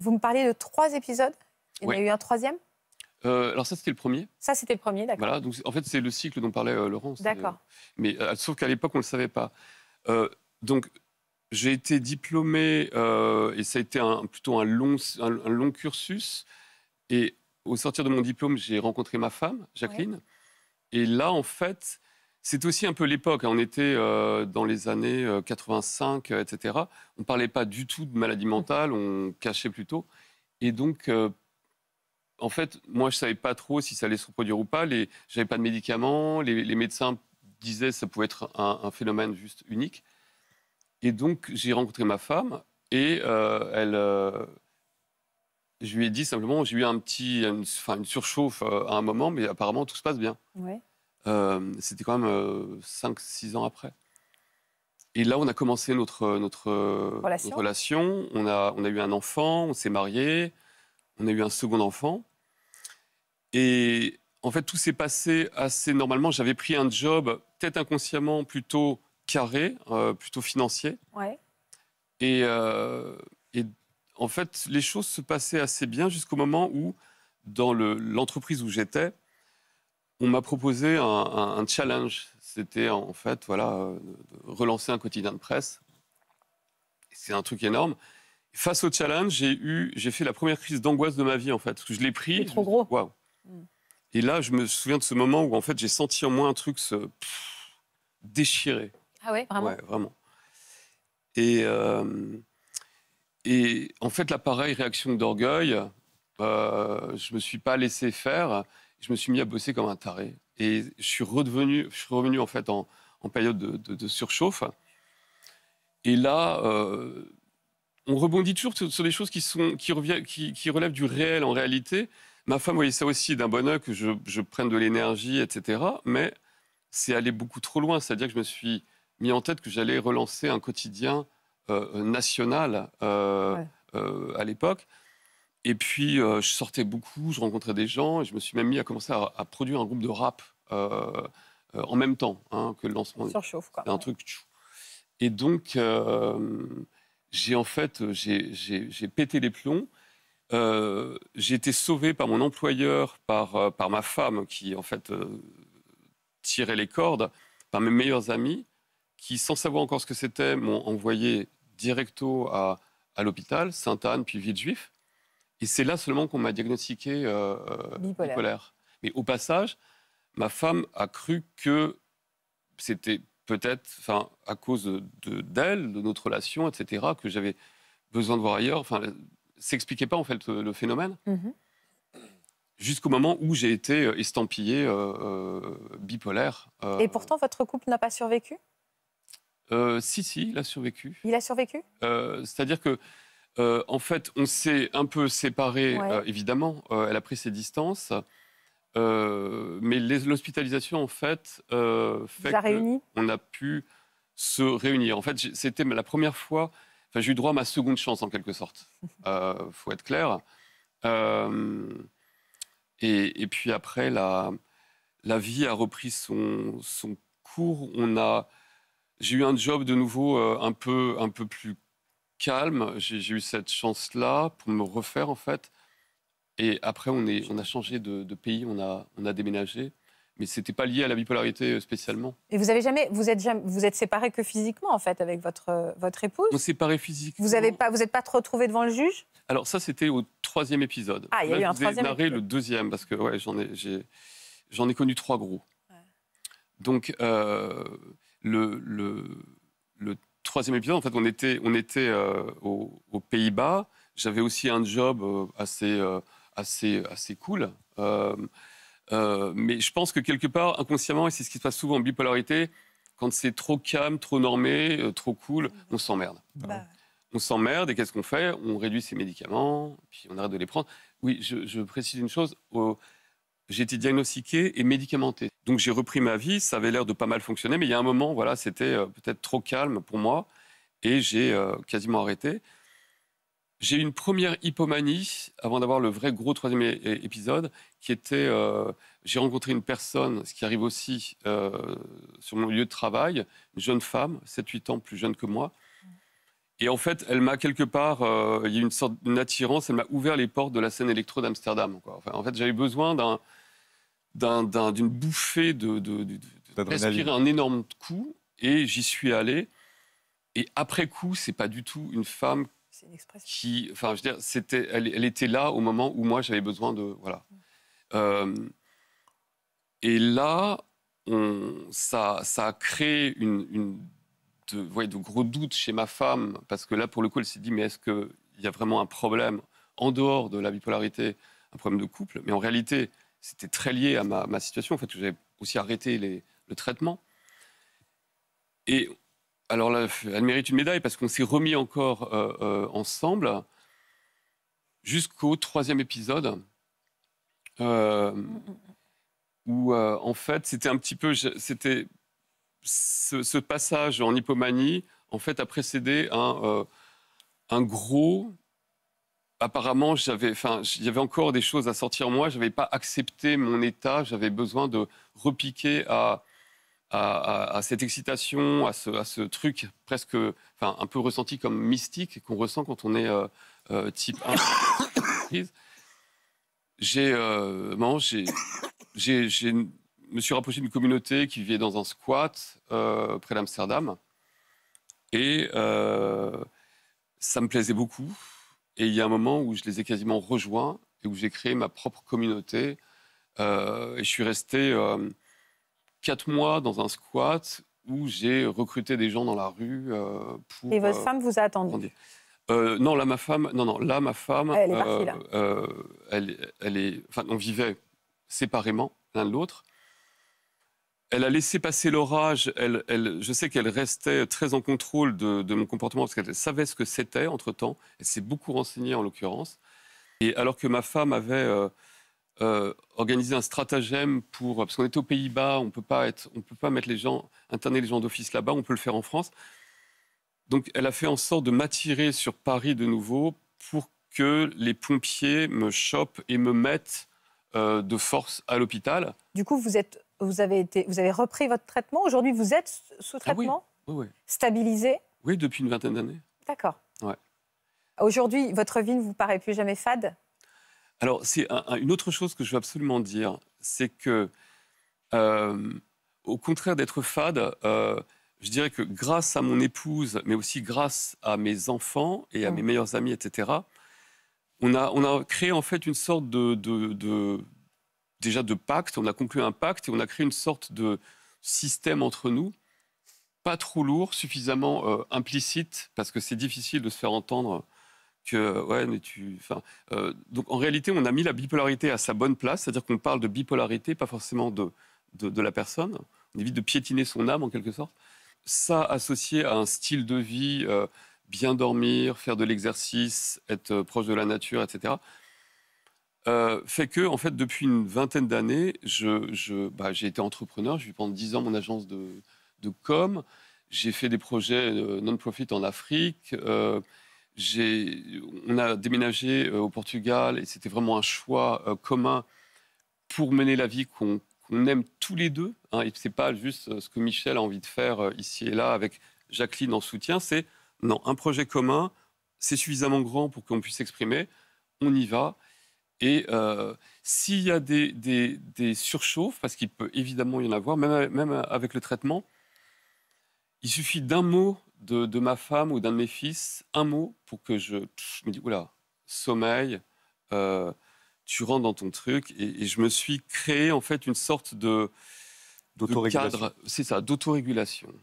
Vous me parlez de trois épisodes Il y en a eu un troisième euh, alors ça, c'était le premier. Ça, c'était le premier, d'accord. Voilà, donc en fait, c'est le cycle dont parlait euh, Laurence. Euh, d'accord. mais sauf qu'à l'époque, on ne le savait pas. donc, j'ai été diplômé, et ça a été plutôt un long, un, long cursus. Et au sortir de mon diplôme, j'ai rencontré ma femme, Jacqueline. Et là, en fait, c'est aussi un peu l'époque. Hein. On était euh, dans les années 85, euh, euh, etc. On ne parlait pas du tout de maladie mmh. mentale, on cachait plutôt. Et donc, en fait, moi, je ne savais pas trop si ça allait se reproduire ou pas. Je n'avais pas de médicaments. Les, médecins disaient que ça pouvait être un, phénomène juste unique. Et donc, j'ai rencontré ma femme et elle, je lui ai dit simplement, j'ai eu un petit, une, une surchauffe à un moment, mais apparemment, tout se passe bien. Ouais. Euh, c'était quand même 5-6 euh, ans après. Et là, on a commencé euh, notre, relation. On, a, on a eu un enfant, on s'est marié, on a eu un second enfant. Et en fait, tout s'est passé assez normalement. J'avais pris un job, peut-être inconsciemment, plutôt carré, plutôt financier. Et, en fait, les choses se passaient assez bien jusqu'au moment où, dans l'entreprise où j'étais, on m'a proposé un, challenge. C'était en fait, voilà, euh, relancer un quotidien de presse. C'est un truc énorme. face au challenge, j'ai eu, j'ai fait la première crise d'angoisse de ma vie en fait, je l'ai pris. trop gros. Et là, je me souviens de ce moment où en fait, j'ai senti en moi un truc se déchirer. Ah ouais, vraiment. Euh, et en fait, la pareille réaction d'orgueil, euh, je me suis pas laissé faire je me suis mis à bosser comme un taré. Et je suis, redevenu, je suis revenu en fait en, période de, surchauffe. Et là, euh, on rebondit toujours sur, des choses qui, sont, qui, qui, relèvent du réel en réalité. Ma femme voyait ça aussi d'un bon oeil, que je, prenne de l'énergie, etc. Mais c'est allé beaucoup trop loin. C'est-à-dire que je me suis mis en tête que j'allais relancer un quotidien euh, national euh, à l'époque. Et puis, euh, je sortais beaucoup, je rencontrais des gens, et je me suis même mis à commencer à, produire un groupe de rap euh, euh, en même temps hein, que le lancement. Surchauffe, quoi. un truc. Et donc, j'ai en fait, j'ai pété les plombs. j'ai été sauvé par mon employeur, par, par ma femme qui, en fait, tirait les cordes, par mes meilleurs amis qui, sans savoir encore ce que c'était, m'ont envoyé directo à, à l'hôpital, Sainte-Anne, puis Villejuif. Et c'est là seulement qu'on m'a diagnostiqué euh, euh, bipolaire. Mais au passage, ma femme a cru que c'était peut-être, enfin, à cause d'elle, de, notre relation, etc., que j'avais besoin de voir ailleurs. Enfin, s'expliquait pas en fait le phénomène. Mm-hmm. Jusqu'au moment où j'ai été euh, estampillé bipolaire. Et pourtant, votre couple n'a pas survécu Si, si, il a survécu. Il a survécu C'est-à-dire que euh, en fait, on s'est un peu séparés, euh, évidemment. Euh, elle a pris ses distances. mais l'hospitalisation, en fait, fait qu'on a pu se réunir. En fait, c'était la première fois, enfin, j'ai eu droit à ma seconde chance, en quelque sorte. Il faut être clair. Et, puis après, la, la vie a repris son, son cours. On a, j'ai eu un job de nouveau un peu, un peu plus calme. J'ai eu cette chance-là pour me refaire, en fait. Et après, on, est, on a changé de, pays, on a, on a déménagé. Mais ce n'était pas lié à la bipolarité euh, spécialement. Et vous avez jamais, vous êtes vous êtes séparé que physiquement en fait avec votre euh, votre épouse. On séparé physiquement. Vous avez pas, vous n'êtes pas trop retrouvé devant le juge. Alors ça, c'était au troisième épisode. Ah, il y a eu un troisième. Vous narré le deuxième parce que ouais, j'en ai, j'en ai, connu trois gros. Donc euh, le, le, le troisième épisode, en fait, on était, on était euh, aux, Pays-Bas. J'avais aussi un job euh, assez, euh, assez, assez cool. mais je pense que quelque part, inconsciemment, et c'est ce qui se passe souvent en bipolarité, quand c'est trop calme, trop normé, trop cool, mm-hmm. on s'emmerde. Bah bah on s'emmerde et qu'est-ce qu'on fait On réduit ses médicaments, puis on arrête de les prendre. Oui, je, je précise une chose j'ai été diagnostiqué et médicamenté. Donc j'ai repris ma vie, ça avait l'air de pas mal fonctionner, mais il y a un moment, voilà, c'était euh, peut-être trop calme pour moi et j'ai euh, quasiment arrêté. J'ai eu une première hypomanie avant d'avoir le vrai gros troisième épisode, qui était euh, j'ai rencontré une personne, ce qui arrive aussi sur mon lieu de travail, une jeune femme, 7-8 ans plus jeune que moi. Et en fait, elle m'a quelque part, il y a eu une sorte d'attirance, elle m'a ouvert les portes de la scène électro d'Amsterdam. en fait, j'avais besoin d'un d'une bouffée de, de, de, respirer un énorme coup. Et j'y suis allé. Et après coup, c'est pas du tout une femme qui, enfin, je veux dire, c'était, elle, était là au moment où moi j'avais besoin de, voilà. Mm. Euh, et là, ça, a créé une, une de, de, gros doutes chez ma femme parce que là, pour le coup, elle s'est dit, mais est-ce qu'il y a vraiment un problème en dehors de la bipolarité, un problème de couple Mais en réalité, c'était très lié à ma, situation. En fait, j'avais aussi arrêté le traitement. Et alors elle mérite une médaille parce qu'on s'est remis encore euh, euh, ensemble jusqu'au troisième épisode. Euh, où en fait c'était un petit peu c'était ce, passage en hypomanie en fait a précédé un gros apparemment, j'avais, enfin, il y avait encore des choses à sortir moi. Je n'avais pas accepté mon état. J'avais besoin de repiquer à, cette excitation, à ce, truc presque, un peu ressenti comme mystique qu'on ressent quand on est euh, euh, type 1. Euh, j'ai, j'ai, j'ai, me suis rapproché d'une communauté qui vivait dans un squat près d'Amsterdam. Et ça me plaisait beaucoup et il y a un moment où je les ai quasiment rejoints et où j'ai créé ma propre communauté. Euh, et je suis resté euh, quatre mois dans un squat où j'ai recruté des gens dans la rue euh, pour. Et votre femme vous a attendu Non, là ma femme, non non, là ma femme, ah, elle est partie, là. elle, elle est, enfin, on vivait séparément l'un de l'autre. Elle a laissé passer l'orage. je sais qu'elle restait très en contrôle de, mon comportement parce qu'elle savait ce que c'était entre-temps. Elle s'est beaucoup renseignée en l'occurrence. Et alors que ma femme avait euh, euh, organisé un stratagème pour... Parce qu'on était aux Pays-Bas, on ne peut pas mettre les gens, interner les gens d'office là-bas, on peut le faire en France. Donc elle a fait en sorte de m'attirer sur Paris de nouveau pour que les pompiers me chopent et me mettent euh, de force à l'hôpital. Du coup, vous êtes vous avez, été, vous avez repris votre traitement. Aujourd'hui, vous êtes sous ah traitement oui, oui, Stabilisé Oui, depuis une vingtaine d'années. D'accord. Aujourd'hui, votre vie ne vous paraît plus jamais fade Alors, c'est une autre chose que je veux absolument dire. C'est que, euh, au contraire d'être fade, euh, je dirais que grâce à mon épouse, mais aussi grâce à mes enfants et à mmh. mes meilleurs amis, etc., on a, on a créé en fait une sorte de, déjà de pacte. On a conclu un pacte et on a créé une sorte de système entre nous, pas trop lourd, suffisamment euh, implicite, parce que c'est difficile de se faire entendre que ouais mais tu euh, donc en réalité on a mis la bipolarité à sa bonne place c'est-à-dire qu'on parle de bipolarité pas forcément de, de, la personne on évite de piétiner son âme en quelque sorte ça associé à un style de vie euh, bien dormir faire de l'exercice être proche de la nature etc euh, fait que, en fait, depuis une vingtaine d'années, bah, j'ai été entrepreneur. J'ai eu pendant 10 ans mon agence de, com. J'ai fait des projets euh, non-profit en Afrique. Euh, on a déménagé au Portugal et c'était vraiment un choix commun pour mener la vie qu'on aime tous les deux. Hein, et ce n'est pas juste ce que Michel a envie de faire ici et là avec Jacqueline en soutien. C'est non, un projet commun, c'est suffisamment grand pour qu'on puisse s'exprimer. On y va. Et euh, s'il y a des, surchauffes, parce qu'il peut évidemment y en avoir, même, avec le traitement, il suffit d'un mot de, ma femme ou d'un de mes fils, un mot pour que je, me dis, oula, sommeil, euh, tu rentres dans ton truc. Et, je me suis créé en fait une sorte de, de cadre, c'est ça, d'autorégulation.